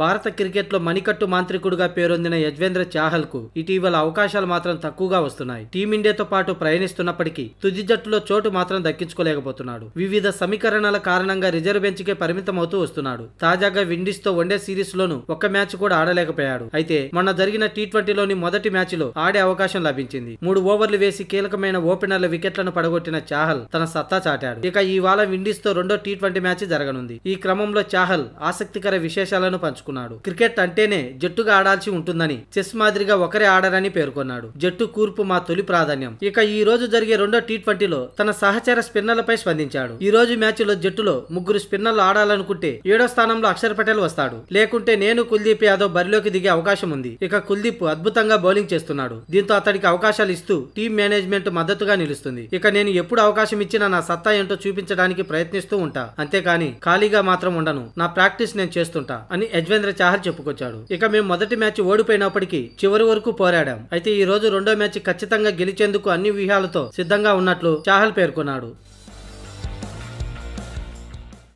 భారత క్రికెట్లో మణికట్టు మాంత్రికుడుగా పేరొందిన యజ్వేంద్ర చాహల్కు ఇటీవల అవకాశాలు మాత్రం తక్కువగా వస్తున్నాయి టీమిండియాతో పాటు ప్రయాణిస్తున్నప్పటికీ తుది జట్టులో చోటు మాత్రం దక్కించుకోలేకపోతున్నాడు వివిధ సమీకరణల కారణంగా రిజర్వ్ బెంచ్కే పరిమితమవుతూ వస్తున్నాడు తాజాగా విండీస్తో వన్డే సిరీస్లోనూ ఒక్క మ్యాచ్ కూడా ఆడలేకపోయాడు అయితే మొన్న జరిగిన టీ ట్వంటీలోని మొదటి మ్యాచ్లో ఆడే అవకాశం లభించింది మూడు ఓవర్లు వేసి కీలకమైన ఓపెనర్ల వికెట్లను పడగొట్టిన చాహల్ తన సత్తా చాటాడు ఇక ఇవాళ విండీస్తో రెండో టీ ట్వంటీ మ్యాచ్ జరగనుంది ఈ క్రమంలో చాహల్ ఆసక్తికర విశేషాలను పంచుకుంది దాచుకున్నాడు క్రికెట్ అంటేనే జట్టుగా ఆడాల్సి ఉంటుందని చెస్ మాదిరిగా ఒకరే ఆడరని పేర్కొన్నాడు జట్టు కూర్పు మా తొలి ప్రాధాన్యం ఇక ఈ రోజు జరిగే రెండో టీ ట్వంటీలో తన సహచర స్పిన్నర్లపై స్పందించాడు ఈ రోజు మ్యాచ్లో జట్టులో ముగ్గురు స్పిన్నర్లు ఆడాలనుకుంటే ఏడో స్థానంలో అక్షర్ పటేల్ వస్తాడు లేకుంటే నేను కుల్దీప్ యాదవ్ బరిలోకి దిగే అవకాశం ఉంది ఇక కుల్దీప్ అద్భుతంగా బౌలింగ్ చేస్తున్నాడు దీంతో అతడికి అవకాశాలు ఇస్తూ టీం మేనేజ్మెంట్ మద్దతుగా నిలుస్తుంది ఇక నేను ఎప్పుడు అవకాశం ఇచ్చినా నా సత్తా ఏంటో చూపించడానికి ప్రయత్నిస్తూ ఉంటా అంతేకాని ఖాళీగా మాత్రం ఉండను నా ప్రాక్టీస్ నేను చేస్తుంటా అని యజ్వ యజ్వేంద్ర చాహర్ చెప్పుకొచ్చాడు ఇక మేము మొదటి మ్యాచ్ ఓడిపోయినప్పటికీ చివరి వరకు పోరాడాం అయితే ఈ రోజు రెండో మ్యాచ్ ఖచ్చితంగా గెలిచేందుకు అన్ని వ్యూహాలతో సిద్ధంగా ఉన్నట్లు చాహల్ పేర్కొన్నాడు